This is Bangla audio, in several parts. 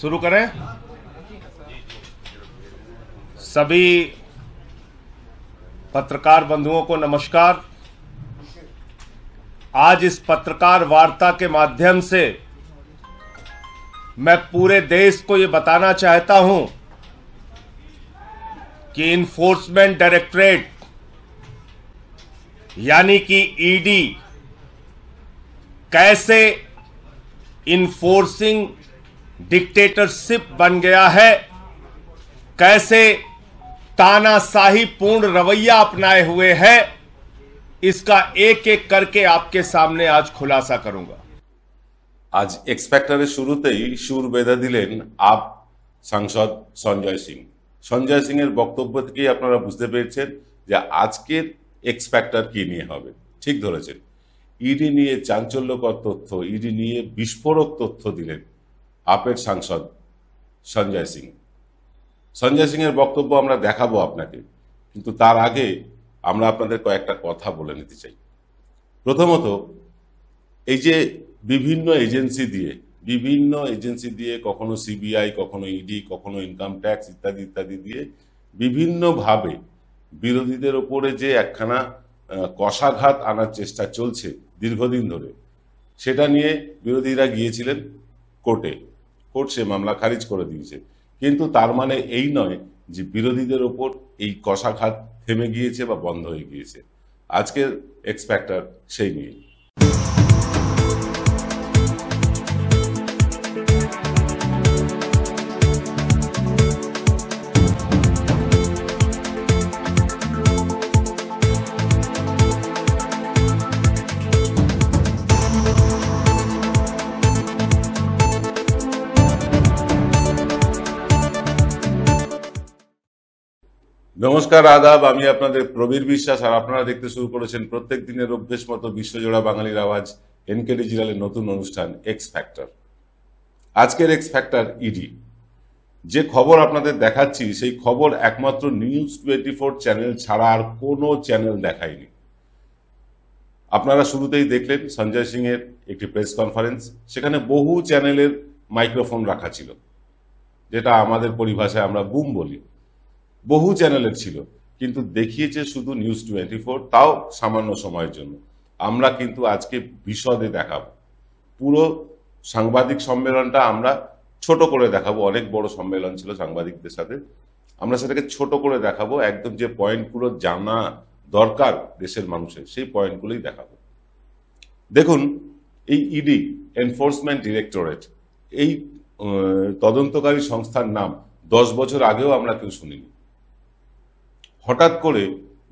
शुरू करें सभी पत्रकार बंधुओं को नमस्कार आज इस पत्रकार वार्ता के माध्यम से मैं पूरे देश को यह बताना चाहता हूं कि इन्फोर्समेंट डायरेक्टरेट यानी कि ईडी e कैसे इन्फोर्सिंग डिक्टेटरशिप बन गया है कैसे तानाशाही पूर्ण रवैया अपनाए हुए हैं इसका एक एक करके आपके सामने आज खुलासा करूंगा आज एक्सपेक्टर शुरूते ही सुर बेधे दिले आप सांसद संजय सिंह संजय सिंह बक्तव्य थे अपना बुझते पे आज के एक्सपेक्टर की नहीं हो ठीक धरे इडी चांचल्यकर तथ्य इडी विस्फोरक तथ्य दिलेन আপের সাংসদ সঞ্জয় সিং সঞ্জয় সিংয়ের বক্তব্য আমরা দেখাবো আপনাকে কিন্তু তার আগে আমরা আপনাদের কয়েকটা কথা বলে নিতে চাই প্রথমত এই যে বিভিন্ন এজেন্সি দিয়ে বিভিন্ন এজেন্সি দিয়ে কখনো সিবিআই কখনো ইডি কখনো ইনকাম ট্যাক্স ইত্যাদি ইত্যাদি দিয়ে বিভিন্নভাবে বিরোধীদের ওপরে যে একখানা কষাঘাত আনার চেষ্টা চলছে দীর্ঘদিন ধরে সেটা নিয়ে বিরোধীরা গিয়েছিলেন কোর্টে কোর্ট সে মামলা খারিজ করে দিয়েছে কিন্তু তার মানে এই নয় যে বিরোধীদের ওপর এই কষাঘাত থেমে গিয়েছে বা বন্ধ হয়ে গিয়েছে আজকের এক্সপ্যাক্টার সেই নিয়ে নমস্কার আদাব আমি আপনাদের প্রবীর বিশ্বাস আর আপনারা দেখতে শুরু করেছেন প্রত্যেক দিনের অভ্যেস মতো বিশ্বজোড়া বাঙালির আওয়াজ এনকে ডিজিটালের নতুন অনুষ্ঠান এক্স ফ্যাক্টর আজকের এক্স ফ্যাক্টর ইডি যে খবর আপনাদের দেখাচ্ছি সেই খবর একমাত্র নিউজ টোয়েন্টি ফোর চ্যানেল ছাড়া আর কোনো চ্যানেল দেখায়নি আপনারা শুরুতেই দেখলেন সঞ্জয় সিং এর একটি প্রেস কনফারেন্স সেখানে বহু চ্যানেলের মাইক্রোফোন রাখা ছিল যেটা আমাদের পরিভাষায় আমরা বুম বলি বহু চ্যানেলের ছিল কিন্তু দেখিয়েছে শুধু নিউজ টোয়েন্টি ফোর তাও সামান্য সময়ের জন্য আমরা কিন্তু আজকে বিশদে দেখাবো পুরো সাংবাদিক সম্মেলনটা আমরা ছোট করে দেখাবো অনেক বড় সম্মেলন ছিল সাংবাদিকদের সাথে আমরা সেটাকে ছোট করে দেখাবো একদম যে পয়েন্টগুলো জানা দরকার দেশের মানুষের সেই পয়েন্টগুলোই দেখাবো দেখুন এই ইডি এনফোর্সমেন্ট ডিরেক্টরেট এই তদন্তকারী সংস্থার নাম দশ বছর আগেও আমরা কেউ শুনিনি হঠাৎ করে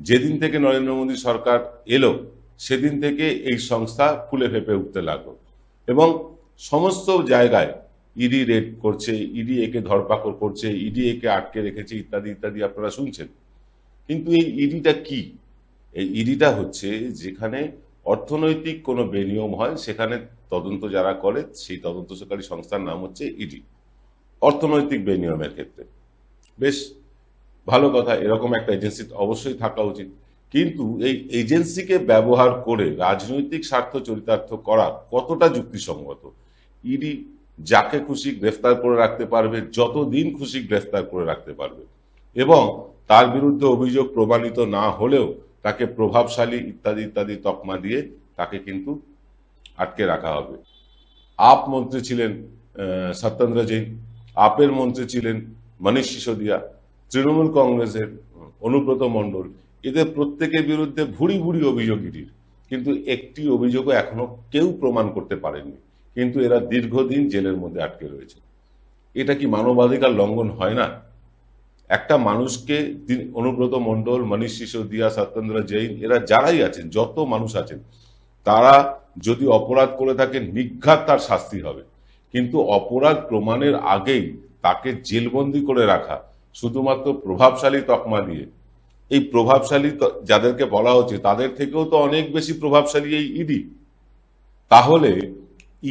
যেদিন থেকে নরেন্দ্র মোদী সরকার এলো সেদিন থেকে এই সংস্থা ফুলে ফেঁপে উঠতে লাগলো এবং সমস্ত জায়গায় ইডি রেড করছে ইডি একে ধরপাকড় করছে ইডি একে আটকে রেখেছে ইত্যাদি ইত্যাদি আপনারা শুনছেন কিন্তু এই ইডিটা কি এই ইডিটা হচ্ছে যেখানে অর্থনৈতিক কোনো বেনিয়ম হয় সেখানে তদন্ত যারা করে সেই তদন্ত সরকারি সংস্থার নাম হচ্ছে ইডি অর্থনৈতিক বেনিয়মের ক্ষেত্রে বেশ ভালো কথা এরকম একটা এজেন্সি অবশ্যই থাকা উচিত কিন্তু এই এজেন্সিকে ব্যবহার করে রাজনৈতিক স্বার্থ চরিতার্থ করা কতটা যুক্তিসঙ্গত ইডি e যাকে খুশি গ্রেফতার করে রাখতে পারবে যতদিন খুশি গ্রেফতার করে রাখতে পারবে এবং তার বিরুদ্ধে অভিযোগ প্রমাণিত না হলেও তাকে প্রভাবশালী ইত্যাদি ইত্যাদি তকমা দিয়ে তাকে কিন্তু আটকে রাখা হবে আপ মন্ত্রী ছিলেন সত্যেন্দ্র জৈন আপের মন্ত্রী ছিলেন মনীষ সিসোদিয়া তৃণমূল কংগ্রেসের অনুব্রত মণ্ডল এদের প্রত্যেকের বিরুদ্ধে ভুড়ি ভুড়ি অভিযোগ ইডির কিন্তু একটি অভিযোগও এখনো কেউ প্রমাণ করতে পারেনি কিন্তু এরা দীর্ঘদিন জেলের মধ্যে আটকে রয়েছে এটা কি মানবাধিকার লঙ্ঘন হয় না একটা মানুষকে অনুব্রত মণ্ডল মনীষ সিসোদিয়া সত্যেন্দ্র জৈন এরা যারাই আছেন যত মানুষ আছেন তারা যদি অপরাধ করে থাকে নিঘাত তার শাস্তি হবে কিন্তু অপরাধ প্রমাণের আগেই তাকে জেলবন্দি করে রাখা শুধুমাত্র প্রভাবশালী তকমা দিয়ে এই প্রভাবশালী যাদেরকে বলা হচ্ছে তাদের থেকেও তো অনেক বেশি প্রভাবশালী এই ইডি তাহলে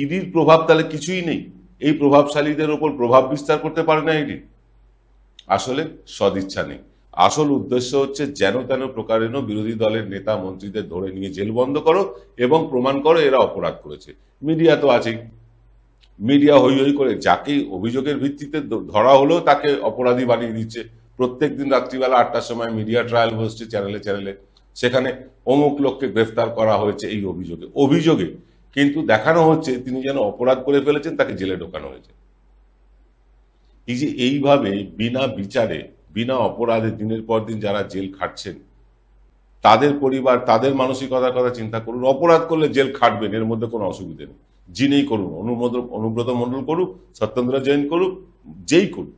ইডির প্রভাব তাহলে কিছুই নেই এই প্রভাবশালীদের ওপর প্রভাব বিস্তার করতে পারে না ইডি আসলে সদিচ্ছা নেই আসল উদ্দেশ্য হচ্ছে যেন তেন প্রকারেণ বিরোধী দলের নেতা মন্ত্রীদের ধরে নিয়ে জেল বন্ধ করো এবং প্রমাণ করো এরা অপরাধ করেছে মিডিয়া তো আছেই মিডিয়া হই হই করে যাকে অভিযোগের ভিত্তিতে ধরা হলেও তাকে অপরাধী বানিয়ে দিচ্ছে প্রত্যেক দিন রাত্রিবেলা আটটার সময় মিডিয়া ট্রায়াল বসছে চ্যানেলে চ্যানেলে সেখানে অমুক লোককে গ্রেফতার করা হয়েছে এই অভিযোগে অভিযোগে কিন্তু দেখানো হচ্ছে তিনি যেন অপরাধ করে ফেলেছেন তাকে জেলে ঢোকানো হয়েছে এই যে এইভাবে বিনা বিচারে বিনা অপরাধে দিনের পর দিন যারা জেল খাটছেন তাদের পরিবার তাদের মানসিকতার কথা চিন্তা করুন অপরাধ করলে জেল খাটবেন এর মধ্যে কোনো অসুবিধে নেই যিনি করুন অনুব্রত অনুব্রত মন্ডল করুক সত্যেন্দ্র জৈন করুক যেই করুক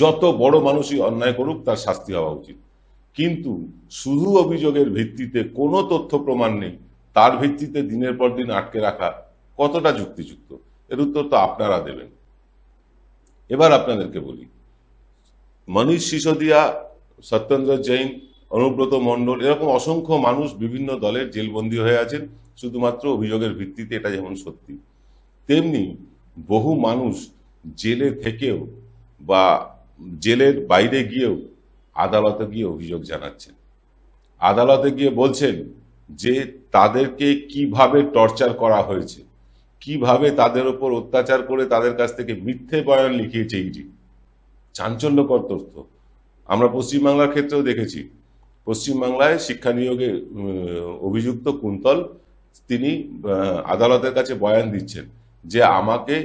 যত বড় মানুষই অন্যায় করুক তার শাস্তি হওয়া উচিত কিন্তু শুধু অভিযোগের ভিত্তিতে কোনো তথ্য প্রমাণ নেই তার ভিত্তিতে দিনের পর দিন আটকে রাখা কতটা যুক্তিযুক্ত এর উত্তর তো আপনারা দেবেন এবার আপনাদেরকে বলি মনীষ সিসোদিয়া সত্যেন্দ্র জৈন অনুব্রত মন্ডল এরকম অসংখ্য মানুষ বিভিন্ন দলের জেলবন্দী হয়ে আছেন শুধুমাত্র অভিযোগের ভিত্তিতে এটা যেমন সত্যি তেমনি বহু মানুষ জেলে থেকেও বা জেলের বাইরে গিয়েও আদালতে গিয়ে অভিযোগ জানাচ্ছেন আদালতে গিয়ে বলছেন যে তাদেরকে কিভাবে টর্চার করা হয়েছে কিভাবে তাদের ওপর অত্যাচার করে তাদের কাছ থেকে মিথ্যে বয়ান লিখিয়েছে ইডি চাঞ্চল্যকর তথ্য আমরা পশ্চিমবাংলার ক্ষেত্রেও দেখেছি পশ্চিমবাংলায় শিক্ষা নিয়োগে অভিযুক্ত কুন্তল তিনি আদালতের কাছে বয়ান দিচ্ছেন যে আমাকে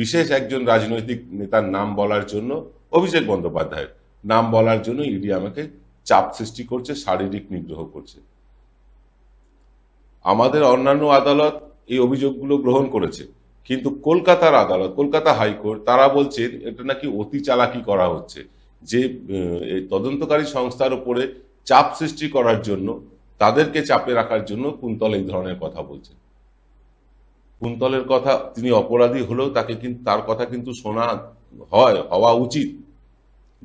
বিশেষ একজন রাজনৈতিক নেতার নাম বলার জন্য অভিষেক বন্দ্যোপাধ্যায়ের নাম বলার জন্য ইডি আমাকে চাপ সৃষ্টি করছে শারীরিক নিগ্রহ করছে আমাদের অন্যান্য আদালত এই অভিযোগগুলো গ্রহণ করেছে কিন্তু কলকাতার আদালত কলকাতা হাইকোর্ট তারা বলছেন এটা নাকি অতি চালাকি করা হচ্ছে যে তদন্তকারী সংস্থার উপরে চাপ সৃষ্টি করার জন্য তাদেরকে চাপে রাখার জন্য কুন্তল এই ধরনের কথা বলছেন কুন্তলের কথা তিনি অপরাধী হলেও তাকে কিন্তু তার কথা কিন্তু শোনা হয় হওয়া উচিত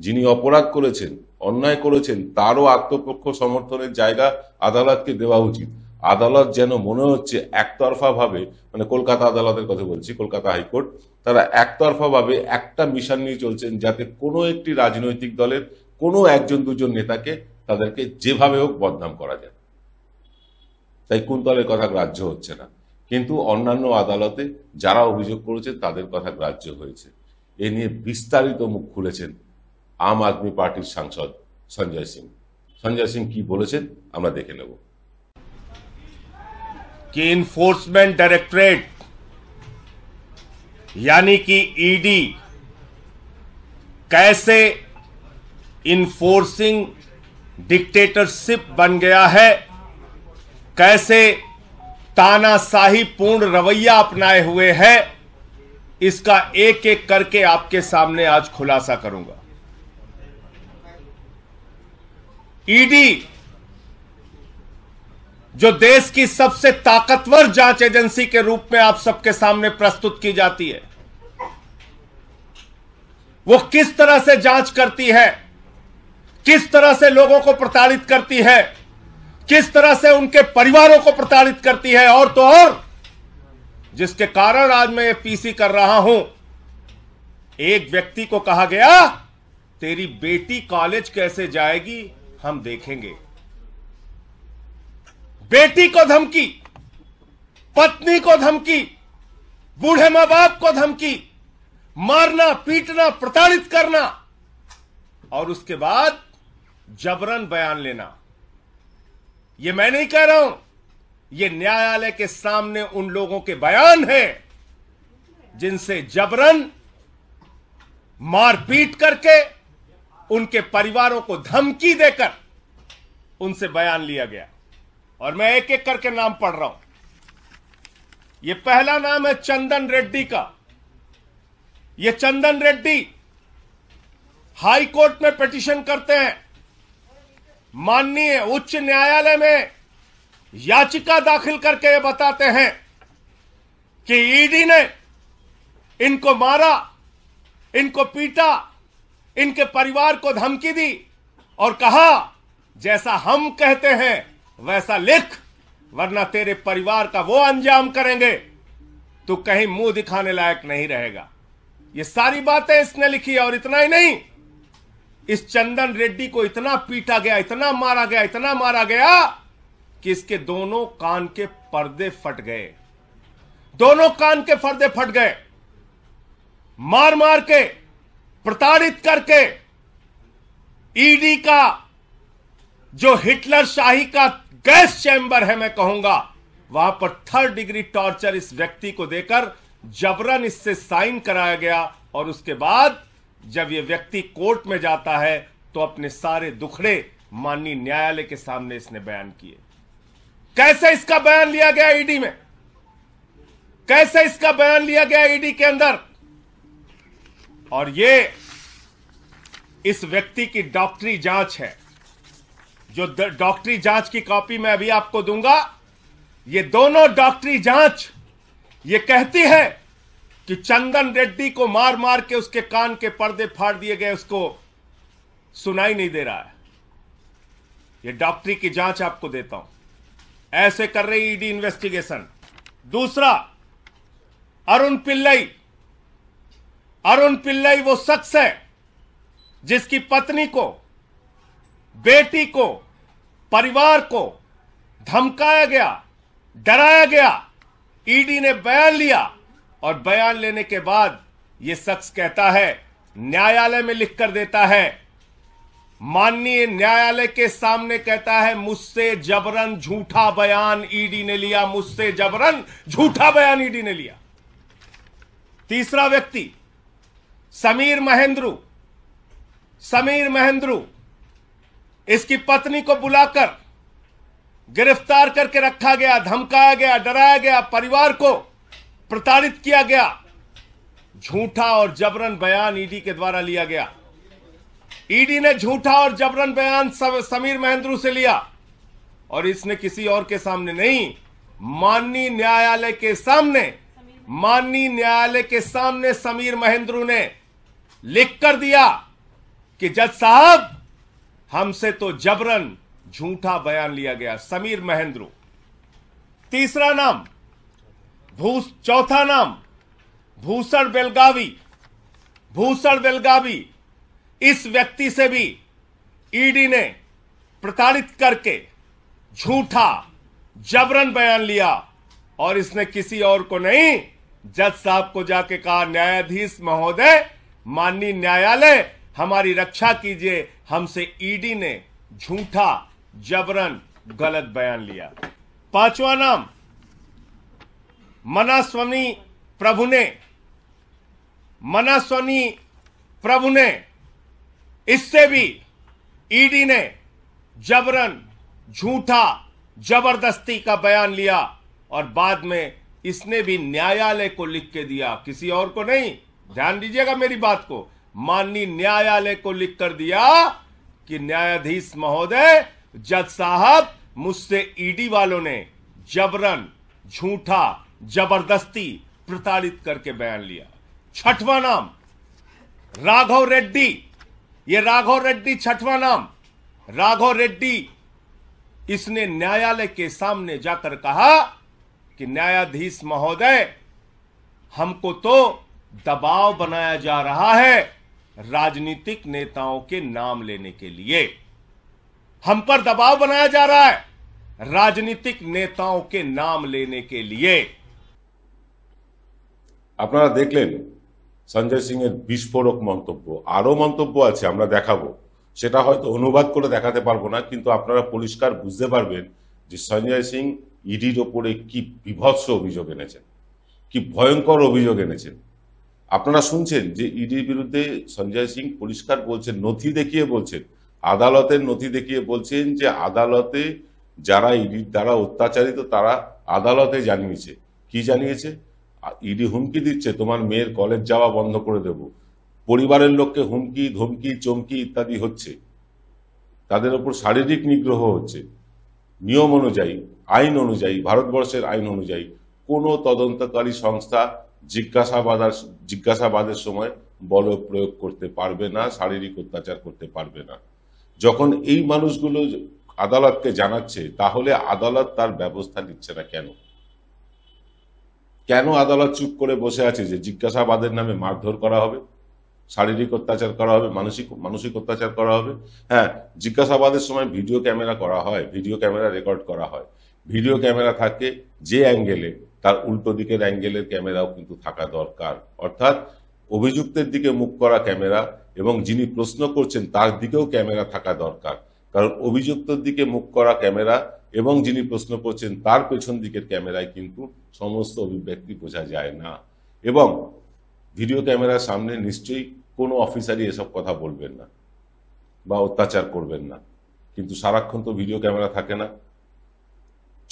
যিনি অপরাধ করেছেন অন্যায় করেছেন তারও আত্মপক্ষ সমর্থনের জায়গা আদালতকে দেওয়া উচিত আদালত যেন মনে হচ্ছে একতরফাভাবে মানে কলকাতা আদালতের কথা বলছি কলকাতা হাইকোর্ট তারা একতরফাভাবে একটা মিশন নিয়ে চলছেন যাতে কোনো একটি রাজনৈতিক দলের কোনো একজন দুজন নেতাকে তাদেরকে যেভাবে হোক বদনাম করা যায় তাই কুন্তলের কথা গ্রাহ্য হচ্ছে না কিন্তু অন্যান্য আদালতে যারা অভিযোগ করেছে তাদের কথা গ্রাহ্য হয়েছে এ নিয়ে বিস্তারিত মুখ খুলেছেন আম আদমি পার্টির সাংসদ সঞ্জয় সিং সঞ্জয় সিং কি বলেছেন আমরা দেখে নেব কি এনফোর্সমেন্ট ডাইরেক্টরেট यानी কি ইডি কেসে ইনফোর্সিং ডিকটেটরশিপ বন गया হ্যা कैसे तानाशाही पूर्ण रवैया अपनाए हुए है इसका एक एक करके आपके सामने आज खुलासा करूंगा ईडी जो देश की सबसे ताकतवर जांच एजेंसी के रूप में आप सबके सामने प्रस्तुत की जाती है वो किस तरह से जांच करती है किस तरह से लोगों को प्रताड़ित करती है किस तरह से उनके परिवारों को प्रताड़ित करती है और तो और जिसके कारण आज मैं ये पीसी कर रहा हूं एक व्यक्ति को कहा गया तेरी बेटी कॉलेज कैसे जाएगी हम देखेंगे बेटी को धमकी पत्नी को धमकी बूढ़े मां बाप को धमकी मारना पीटना प्रताड़ित करना और उसके बाद जबरन बयान लेना ये मैं नहीं कह रहा हूं ये न्यायालय के सामने उन लोगों के बयान है जिनसे जबरन मारपीट करके उनके परिवारों को धमकी देकर उनसे बयान लिया गया और मैं एक एक करके नाम पढ़ रहा हूं यह पहला नाम है चंदन रेड्डी का यह चंदन रेड्डी हाई कोर्ट में पिटिशन करते हैं माननीय उच्च न्यायालय में याचिका दाखिल करके ये बताते हैं कि ईडी ने इनको मारा इनको पीटा इनके परिवार को धमकी दी और कहा जैसा हम कहते हैं वैसा लिख वरना तेरे परिवार का वो अंजाम करेंगे तो कहीं मुंह दिखाने लायक नहीं रहेगा ये सारी बातें इसने लिखी और इतना ही नहीं इस चंदन रेड्डी को इतना पीटा गया इतना मारा गया इतना मारा गया कि इसके दोनों कान के पर्दे फट गए दोनों कान के पर्दे फट गए मार मार के प्रताड़ित करके ईडी का जो हिटलर शाही का गैस चैंबर है मैं कहूंगा वहां पर थर्ड डिग्री टॉर्चर इस व्यक्ति को देकर जबरन इससे साइन कराया गया और उसके बाद जब ये व्यक्ति कोर्ट में जाता है तो अपने सारे दुखड़े माननीय न्यायालय के सामने इसने बयान किए कैसे इसका बयान लिया गया ईडी में कैसे इसका बयान लिया गया ईडी के अंदर और ये इस व्यक्ति की डॉक्टरी जांच है जो डॉक्टरी जांच की कॉपी मैं अभी आपको दूंगा ये दोनों डॉक्टरी जांच ये कहती है जो चंदन रेड्डी को मार मार के उसके कान के पर्दे फाड़ दिए गए उसको सुनाई नहीं दे रहा है यह डॉक्टरी की जांच आपको देता हूं ऐसे कर रही ईडी इन्वेस्टिगेशन दूसरा अरुण पिल्लई अरुण पिल्लई वो शख्स है जिसकी पत्नी को बेटी को परिवार को धमकाया गया डराया गया ईडी ने बयान लिया और बयान लेने के बाद यह शख्स कहता है न्यायालय में लिख कर देता है माननीय न्यायालय के सामने कहता है मुझसे जबरन झूठा बयान ईडी ने लिया मुझसे जबरन झूठा बयान ईडी ने लिया तीसरा व्यक्ति समीर महेंद्रू समीर महेंद्रू इसकी पत्नी को बुलाकर गिरफ्तार करके रखा गया धमकाया गया डराया गया परिवार को प्रताड़ित किया गया झूठा और जबरन बयान ईडी के द्वारा लिया गया ईडी ने झूठा और जबरन बयान समीर महेंद्रू से लिया और इसने किसी और के सामने नहीं माननीय न्यायालय के सामने माननीय न्यायालय के सामने समीर महेंद्रू ने लिख कर दिया कि जज साहब हमसे तो जबरन झूठा बयान लिया गया समीर महेंद्रू तीसरा नाम भूस चौथा नाम भूषण बेलगावी भूषण बेलगावी इस व्यक्ति से भी ईडी e ने प्रताड़ित करके झूठा जबरन बयान लिया और इसने किसी और को नहीं जज साहब को जाके कहा न्यायाधीश महोदय माननीय न्यायालय हमारी रक्षा कीजिए हमसे ईडी e ने झूठा जबरन गलत बयान लिया पांचवा नाम मनास्वनी प्रभु ने मनास्वनी प्रभु ने इससे भी ईडी ने जबरन झूठा जबरदस्ती का बयान लिया और बाद में इसने भी न्यायालय को लिख के दिया किसी और को नहीं ध्यान दीजिएगा मेरी बात को माननीय न्यायालय को लिख कर दिया कि न्यायाधीश महोदय जज साहब मुझसे ईडी वालों ने जबरन झूठा जबरदस्ती प्रताड़ित करके बयान लिया छठवां नाम राघव रेड्डी ये राघव रेड्डी छठवां नाम राघव रेड्डी इसने न्यायालय के सामने जाकर कहा कि न्यायाधीश महोदय हमको तो दबाव बनाया जा रहा है राजनीतिक नेताओं के नाम लेने के लिए हम पर दबाव बनाया जा रहा है राजनीतिक नेताओं के नाम लेने के लिए আপনারা দেখলেন সঞ্জয় সিং এর বিস্ফোরক মন্তব্য আরও মন্তব্য আছে আমরা দেখাবো সেটা হয়তো অনুবাদ করে দেখাতে পারবো না কিন্তু আপনারা পরিষ্কার বুঝতে পারবেন যে সঞ্জয় সিং ইডির ওপরে কি বিভৎস অভিযোগ এনেছেন কি ভয়ঙ্কর অভিযোগ এনেছেন আপনারা শুনছেন যে ইডির বিরুদ্ধে সঞ্জয় সিং পরিষ্কার বলছেন নথি দেখিয়ে বলছেন আদালতের নথি দেখিয়ে বলছেন যে আদালতে যারা ইডির দ্বারা অত্যাচারিত তারা আদালতে জানিয়েছে কি জানিয়েছে ইডি হুমকি দিচ্ছে তোমার মেয়ের কলেজ যাওয়া বন্ধ করে দেব পরিবারের লোককে হুমকি ধমকি চমকি ইত্যাদি হচ্ছে তাদের ওপর শারীরিক নিগ্রহ হচ্ছে নিয়ম অনুযায়ী আইন অনুযায়ী ভারতবর্ষের আইন অনুযায়ী কোন তদন্তকারী সংস্থা জিজ্ঞাসাবাদার জিজ্ঞাসাবাদের সময় বল প্রয়োগ করতে পারবে না শারীরিক অত্যাচার করতে পারবে না যখন এই মানুষগুলো আদালতকে জানাচ্ছে তাহলে আদালত তার ব্যবস্থা নিচ্ছে না কেন কেন আদালত চুপ করে বসে আছে যে জিজ্ঞাসাবাদের নামে মারধর করা হবে শারীরিক অত্যাচার করা হবে মানসিক মানসিক অত্যাচার করা হবে হ্যাঁ জিজ্ঞাসাবাদের সময় ভিডিও ক্যামেরা করা হয় ভিডিও ক্যামেরা রেকর্ড করা হয় ভিডিও ক্যামেরা থাকে যে অ্যাঙ্গেলে তার উল্টো দিকের অ্যাঙ্গেলের ক্যামেরাও কিন্তু থাকা দরকার অর্থাৎ অভিযুক্তের দিকে মুখ করা ক্যামেরা এবং যিনি প্রশ্ন করছেন তার দিকেও ক্যামেরা থাকা দরকার কারণ অভিযুক্তের দিকে মুখ করা ক্যামেরা এবং যিনি প্রশ্ন করছেন তার পেছন দিকের ক্যামেরায় কিন্তু সমস্ত অভিব্যক্তি বোঝা যায় না এবং ভিডিও ক্যামেরার সামনে নিশ্চয়ই কোনো অফিসারই এসব কথা বলবেন না বা অত্যাচার করবেন না কিন্তু সারাক্ষণ তো ভিডিও ক্যামেরা থাকে না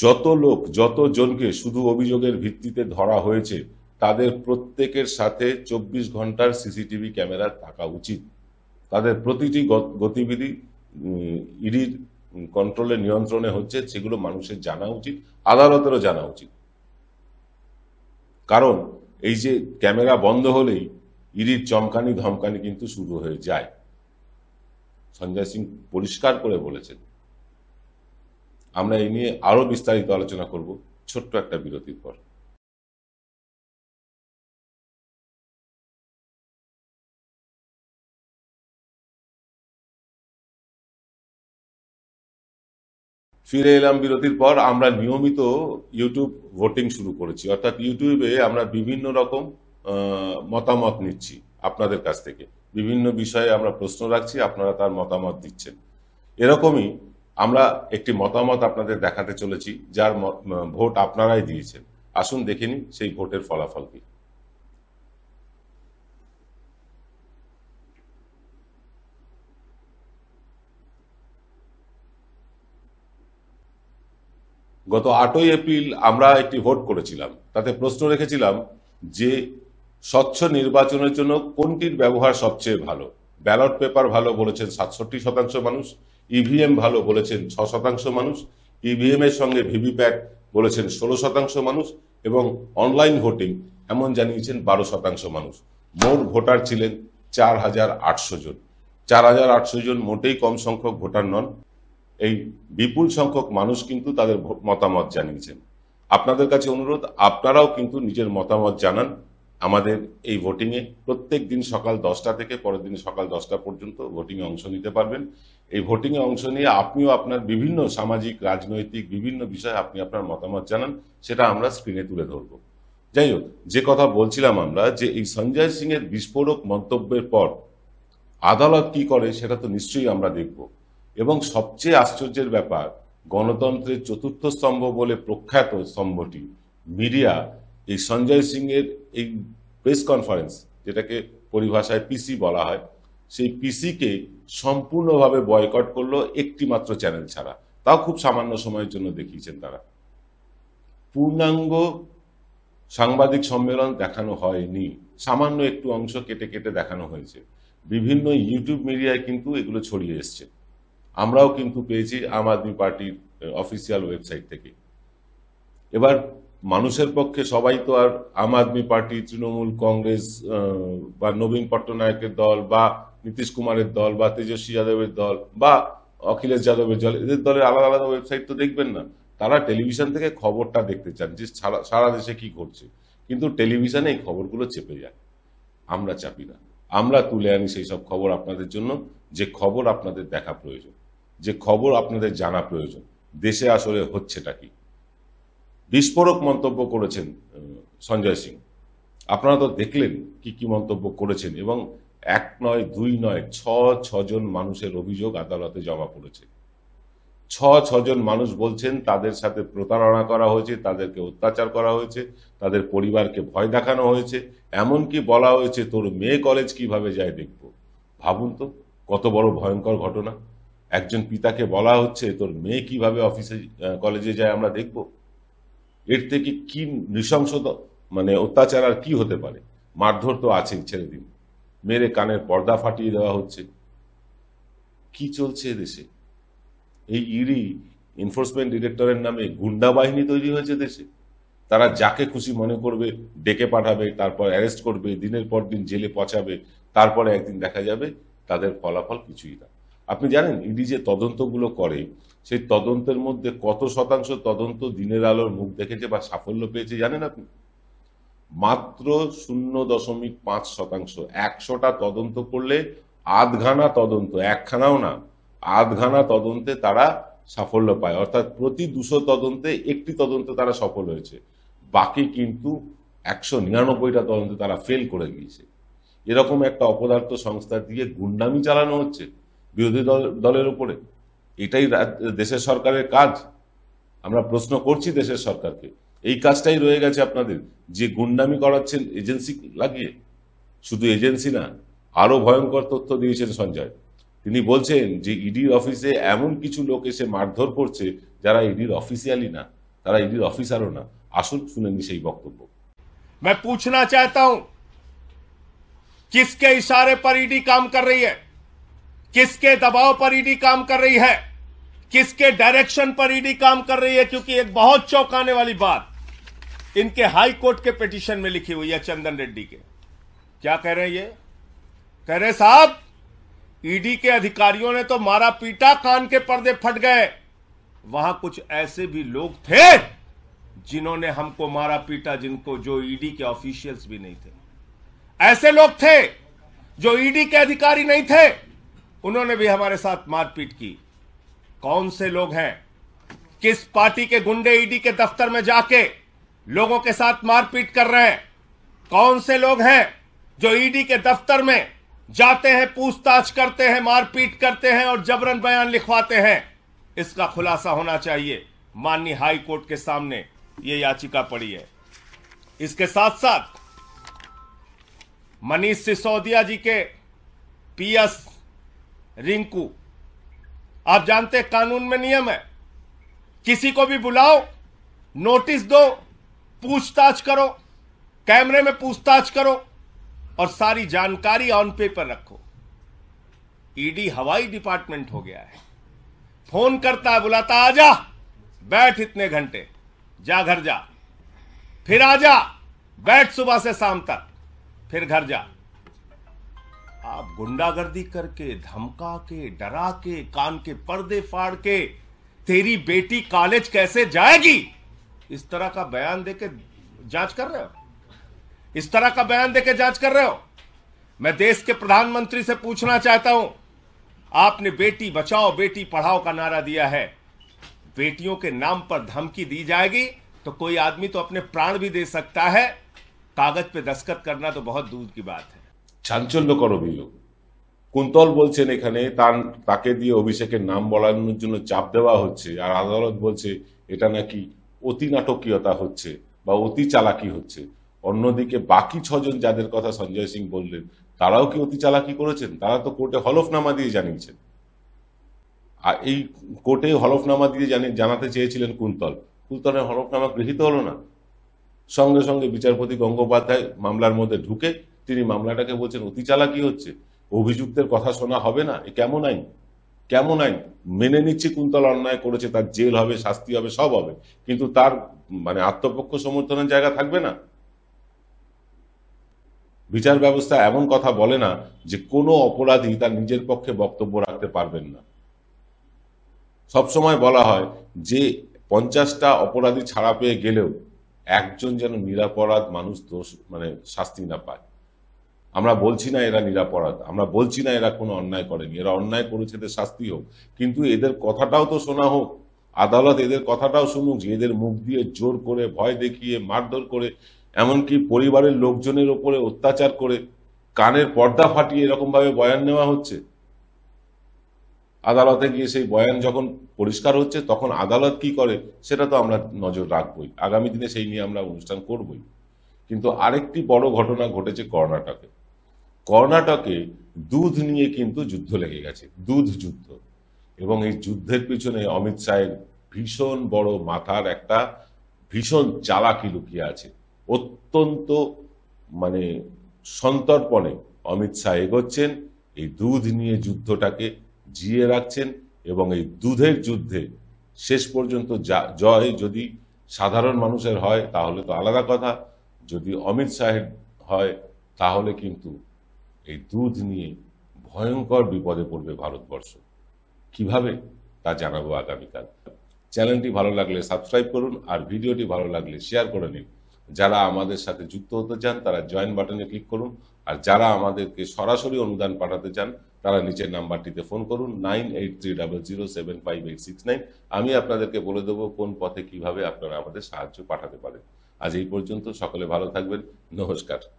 যত লোক যত জনকে শুধু অভিযোগের ভিত্তিতে ধরা হয়েছে তাদের প্রত্যেকের সাথে ২৪ ঘন্টার সিসিটিভি ক্যামেরা থাকা উচিত তাদের প্রতিটি গতিবিধি ইডির কন্ট্রোলে নিয়ন্ত্রণে হচ্ছে সেগুলো মানুষের জানা উচিত আদালতেরও জানা উচিত কারণ এই যে ক্যামেরা বন্ধ হলেই ইডির চমকানি ধমকানি কিন্তু শুরু হয়ে যায় সঞ্জয় সিং পরিষ্কার করে বলেছেন আমরা এই নিয়ে আরও বিস্তারিত আলোচনা করব ছোট্ট একটা বিরতির পর ফিরে এলাম বিরতির পর আমরা নিয়মিত ইউটিউব ভোটিং শুরু করেছি অর্থাৎ ইউটিউবে আমরা বিভিন্ন রকম মতামত নিচ্ছি আপনাদের কাছ থেকে বিভিন্ন বিষয়ে আমরা প্রশ্ন রাখছি আপনারা তার মতামত দিচ্ছেন এরকমই আমরা একটি মতামত আপনাদের দেখাতে চলেছি যার ভোট আপনারাই দিয়েছেন আসুন দেখে সেই ভোটের ফলাফল কি গত আটই এপ্রিল আমরা একটি ভোট করেছিলাম তাতে প্রশ্ন রেখেছিলাম যে স্বচ্ছ নির্বাচনের জন্য কোনটির ব্যবহার সবচেয়ে ভালো ব্যালট পেপার ভালো বলেছেন সাতষট্টি শতাংশ মানুষ ইভিএম ভালো বলেছেন ছ শতাংশ মানুষ ইভিএম এর সঙ্গে ভিভিপ্যাট বলেছেন ষোলো শতাংশ মানুষ এবং অনলাইন ভোটিং এমন জানিয়েছেন বারো শতাংশ মানুষ মোট ভোটার ছিলেন চার হাজার আটশো জন চার হাজার আটশো জন মোটেই কম সংখ্যক ভোটার নন এই বিপুল সংখ্যক মানুষ কিন্তু তাদের মতামত জানিয়েছেন আপনাদের কাছে অনুরোধ আপনারাও কিন্তু নিজের মতামত জানান আমাদের এই ভোটিংয়ে প্রত্যেক দিন সকাল দশটা থেকে পরের দিন সকাল দশটা পর্যন্ত ভোটিংয়ে অংশ নিতে পারবেন এই ভোটিংয়ে অংশ নিয়ে আপনিও আপনার বিভিন্ন সামাজিক রাজনৈতিক বিভিন্ন বিষয়ে আপনি আপনার মতামত জানান সেটা আমরা স্ক্রিনে তুলে ধরব যাই হোক যে কথা বলছিলাম আমরা যে এই সঞ্জয় সিংয়ের বিস্ফোরক মন্তব্যের পর আদালত কি করে সেটা তো নিশ্চয়ই আমরা দেখব এবং সবচেয়ে আশ্চর্যের ব্যাপার গণতন্ত্রের চতুর্থ স্তম্ভ বলে প্রখ্যাত স্তম্ভটি মিডিয়া এই সঞ্জয় সিং এর এই প্রেস কনফারেন্স যেটাকে পরিভাষায় পিসি বলা হয় সেই পিসিকে সম্পূর্ণভাবে বয়কট করলো একটি মাত্র চ্যানেল ছাড়া তাও খুব সামান্য সময়ের জন্য দেখিয়েছেন তারা পূর্ণাঙ্গ সাংবাদিক সম্মেলন দেখানো হয়নি সামান্য একটু অংশ কেটে কেটে দেখানো হয়েছে বিভিন্ন ইউটিউব মিডিয়ায় কিন্তু এগুলো ছড়িয়ে এসছে আমরাও কিন্তু পেয়েছি আম আদমি পার্টির অফিসিয়াল ওয়েবসাইট থেকে এবার মানুষের পক্ষে সবাই তো আর আম আদমি পার্টি তৃণমূল কংগ্রেস বা নবীন পট্টনায়কের দল বা নীতিশ কুমারের দল বা তেজস্বী যাদবের দল বা অখিলেশ যাদবের দল এদের দলের আলাদা আলাদা ওয়েবসাইট তো দেখবেন না তারা টেলিভিশন থেকে খবরটা দেখতে চান যে সারা দেশে কি ঘটছে কিন্তু টেলিভিশনে এই খবরগুলো চেপে যায় আমরা চাপি না আমরা তুলে আনি সেই সব খবর আপনাদের জন্য যে খবর আপনাদের দেখা প্রয়োজন যে খবর আপনাদের জানা প্রয়োজন দেশে আসলে হচ্ছেটা কি বিস্ফোরক মন্তব্য করেছেন সঞ্জয় সিং আপনারা তো দেখলেন কি কি মন্তব্য করেছেন এবং এক নয় দুই নয় ছ ছজন মানুষের অভিযোগ আদালতে জমা পড়েছে ছ ছজন মানুষ বলছেন তাদের সাথে প্রতারণা করা হয়েছে তাদেরকে অত্যাচার করা হয়েছে তাদের পরিবারকে ভয় দেখানো হয়েছে এমনকি বলা হয়েছে তোর মেয়ে কলেজ কিভাবে যায় দেখব ভাবুন তো কত বড় ভয়ঙ্কর ঘটনা একজন পিতাকে বলা হচ্ছে তোর মেয়ে কিভাবে অফিসে কলেজে যায় আমরা দেখব এর থেকে কি নৃশংস মানে অত্যাচার আর কি হতে পারে মারধর তো আছেই ছেড়ে দিন মেরে কানের পর্দা ফাটিয়ে দেওয়া হচ্ছে কি চলছে দেশে এই ইডি এনফোর্সমেন্ট ডিরেক্টরের নামে গুন্ডা বাহিনী তৈরি হয়েছে দেশে তারা যাকে খুশি মনে করবে ডেকে পাঠাবে তারপর অ্যারেস্ট করবে দিনের পর দিন জেলে পচাবে তারপরে একদিন দেখা যাবে তাদের ফলাফল কিছুই না আপনি জানেন ইডি যে তদন্তগুলো করে সেই তদন্তের মধ্যে কত শতাংশ তদন্ত দিনের আলোর মুখ দেখেছে বা সাফল্য পেয়েছে জানেন আপনি মাত্র শূন্য দশমিক পাঁচ শতাংশ একশোটা তদন্ত করলে আধঘানা তদন্ত একখানাও না আধঘানা তদন্তে তারা সাফল্য পায় অর্থাৎ প্রতি দুশো তদন্তে একটি তদন্তে তারা সফল হয়েছে বাকি কিন্তু একশো নিরানব্বইটা তদন্তে তারা ফেল করে গিয়েছে এরকম একটা অপদার্থ সংস্থা দিয়ে গুন্ডামি চালানো হচ্ছে বিরোধী দলের উপরে এটাই দেশের সরকারের কাজ আমরা প্রশ্ন করছি দেশের সরকারকে এই কাজটাই রয়ে গেছে আপনাদের যে গুন্ডামি করাচ্ছেন এজেন্সি লাগিয়ে শুধু এজেন্সি না আরও ভয়ঙ্কর তথ্য দিয়েছেন সঞ্জয় তিনি বলছেন যে ইডির অফিসে এমন কিছু লোক এসে মারধর করছে যারা ইডির অফিসিয়ালি না তারা ইডির অফিসারও না আসুন শুনেনি সেই বক্তব্য मैं पूछना चाहता हूं किसके इशारे पर ईडी काम कर रही है किसके दबाव पर ईडी काम कर रही है किसके डायरेक्शन पर ईडी काम कर रही है क्योंकि एक बहुत चौंकाने वाली बात इनके हाई कोर्ट के पिटिशन में लिखी हुई है चंदन रेड्डी के क्या कह रहे हैं ये कह रहे साहब ईडी के अधिकारियों ने तो मारा पीटा कान के पर्दे फट गए वहां कुछ ऐसे भी लोग थे जिन्होंने हमको मारा पीटा जिनको जो ईडी के ऑफिशियल्स भी नहीं थे ऐसे लोग थे जो ईडी के अधिकारी नहीं थे उन्होंने भी हमारे साथ मारपीट की कौन से लोग हैं किस पार्टी के गुंडे ईडी के दफ्तर में जाके लोगों के साथ मारपीट कर रहे हैं कौन से लोग हैं जो ईडी के दफ्तर में जाते हैं पूछताछ करते हैं मारपीट करते हैं और जबरन बयान लिखवाते हैं इसका खुलासा होना चाहिए माननीय हाई कोर्ट के सामने ये याचिका पड़ी है इसके साथ साथ मनीष सिसोदिया जी के पीएस रिंकू आप जानते हैं कानून में नियम है किसी को भी बुलाओ नोटिस दो पूछताछ करो कैमरे में पूछताछ करो और सारी जानकारी ऑन पेपर रखो ईडी e हवाई डिपार्टमेंट हो गया है फोन करता है बुलाता आजा बैठ इतने घंटे जा घर जा फिर आजा बैठ सुबह से शाम तक फिर घर जा आप गुंडागर्दी करके धमका के डरा के कान के पर्दे फाड़ के तेरी बेटी कॉलेज कैसे जाएगी इस तरह का बयान देके जांच कर रहे हो इस तरह का बयान देके जांच कर रहे हो मैं देश के प्रधानमंत्री से पूछना चाहता हूं आपने बेटी बचाओ बेटी पढ़ाओ का नारा दिया है बेटियों के नाम पर धमकी दी जाएगी तो कोई आदमी तो अपने प्राण भी दे सकता है कागज पे दस्तखत करना तो बहुत दूर की बात है চাঞ্চল্যকর অভিযোগ কুন্তল বলছেন এখানে তার তাকে দিয়ে অভিষেকের নাম বলানোর জন্য চাপ দেওয়া হচ্ছে আর আদালত বলছে এটা নাকি অতি নাটকীয়তা হচ্ছে বা অতি চালাকি হচ্ছে অন্যদিকে বাকি ছজন যাদের কথা সঞ্জয় সিং বললেন তারাও কি অতি চালাকি করেছেন তারা তো কোর্টে হলফনামা দিয়ে জানিয়েছেন আর এই কোর্টে হলফনামা দিয়ে জানাতে চেয়েছিলেন কুন্তল কুন্তলের হলফনামা গৃহীত হলো না সঙ্গে সঙ্গে বিচারপতি গঙ্গোপাধ্যায় মামলার মধ্যে ঢুকে তিনি মামলাটাকে বলছেন অতি চালাকি হচ্ছে অভিযুক্তের কথা শোনা হবে না এ কেমন আইন কেমন আইন মেনে নিচ্ছি কুন্তল অন্যায় করেছে তার জেল হবে শাস্তি হবে সব হবে কিন্তু তার মানে আত্মপক্ষ সমর্থনের জায়গা থাকবে না বিচার ব্যবস্থা এমন কথা বলে না যে কোনো অপরাধী তার নিজের পক্ষে বক্তব্য রাখতে পারবেন না সবসময় বলা হয় যে পঞ্চাশটা অপরাধী ছাড়া পেয়ে গেলেও একজন যেন নিরাপরাধ মানুষ দোষ মানে শাস্তি না পায় আমরা বলছি না এরা নিরাপরাধ আমরা বলছি না এরা কোনো অন্যায় করেনি এরা অন্যায় করেছে এদের শাস্তি হোক কিন্তু এদের কথাটাও তো শোনা হোক আদালত এদের কথাটাও শুনুক যে এদের মুখ দিয়ে জোর করে ভয় দেখিয়ে মারধর করে এমনকি পরিবারের লোকজনের ওপরে অত্যাচার করে কানের পর্দা ফাটিয়ে এরকমভাবে বয়ান নেওয়া হচ্ছে আদালতে গিয়ে সেই বয়ান যখন পরিষ্কার হচ্ছে তখন আদালত কি করে সেটা তো আমরা নজর রাখবই আগামী দিনে সেই নিয়ে আমরা অনুষ্ঠান করবই কিন্তু আরেকটি বড় ঘটনা ঘটেছে কর্ণাটকে কর্ণাটকে দুধ নিয়ে কিন্তু যুদ্ধ লেগে গেছে দুধ যুদ্ধ এবং এই যুদ্ধের পিছনে অমিত শাহের ভীষণ বড় মাথার একটা ভীষণ চালাকি লুকিয়ে আছে অত্যন্ত মানে সন্তর্পণে অমিত শাহ এগোচ্ছেন এই দুধ নিয়ে যুদ্ধটাকে জিয়ে রাখছেন এবং এই দুধের যুদ্ধে শেষ পর্যন্ত জয় যদি সাধারণ মানুষের হয় তাহলে তো আলাদা কথা যদি অমিত শাহের হয় তাহলে কিন্তু এই দুধ নিয়ে ভয়ঙ্কর বিপদে পড়বে ভারতবর্ষ কিভাবে তা জানাবো আগামীকাল চ্যানেলটি ভালো লাগলে সাবস্ক্রাইব করুন আর ভিডিওটি ভালো লাগলে শেয়ার করে নিন যারা আমাদের সাথে যুক্ত হতে চান তারা জয়েন বাটনে ক্লিক করুন আর যারা আমাদেরকে সরাসরি অনুদান পাঠাতে চান তারা নিচের নাম্বারটিতে ফোন করুন nine eight three double zero seven five eight six nine আমি আপনাদেরকে বলে দেবো কোন পথে কিভাবে আপনারা আমাদের সাহায্য পাঠাতে পারেন আজ এই পর্যন্ত সকলে ভালো থাকবেন নমস্কার